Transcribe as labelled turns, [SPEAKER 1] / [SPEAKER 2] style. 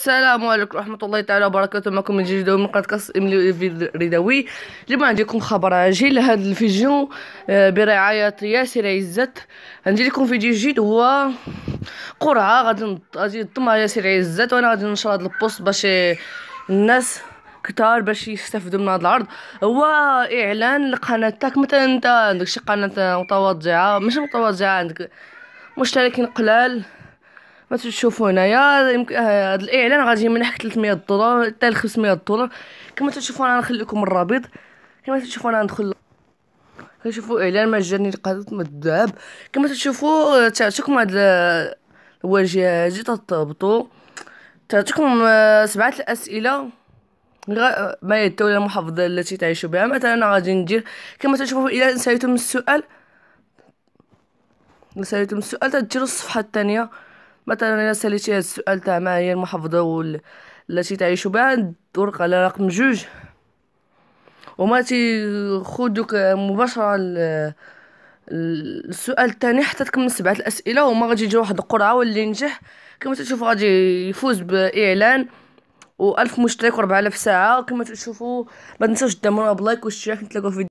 [SPEAKER 1] السلام عليكم ورحمة الله تعالى وبركاته معكم من جديد من قناة قص ريداوي اليوم لكم خبر عاجل هذا الفيديو آه، برعاية ياسر عزت عندي لكم فيديو جديد هو قرعة غادي غادي نطمع ياسر عزت وانا غادي ننشر هذا البوست باش الناس كتار باش يستافدوا من هذا العرض هو اعلان لقناة تاك مثلا انت عندك شي قناة متواضعة ماشي متواضعة عندك مشتركين قلال ما تشوفوا هنايا يمكن هذا آه، الاعلان غادي يمنحك 300 دولار حتى ل 500 دولار كما تشوفوا انا نخليكم الرابط كما تشوفوا انا ندخل كتشوفوا اعلان مجاني من الذهب كما تشوفوا آه، تعطيكم هذا الواجهه هذه تطبطوا تعطيكم آه، سبعه الاسئله ما هي الدولة المحافظة التي تعيش بها مثلا غادي ندير كما تشوفوا الى نسيتم السؤال نسيتم السؤال تديروا الصفحة الثانية مثلا الا ساليتي هاد السؤال تاع ما هي المحافظه التي تعيش بها دورك على رقم جوج وما تي خدوك مباشره السؤال الثاني حتى تكمل سبعه الاسئله وما غادي يجي واحد القرعه واللي ينجح كما تشوفوا غادي يفوز باعلان و مشترك و ألف ساعه كما تشوفوا ما تنساوش دعمونا بلايك واشتراك نتلاقوا في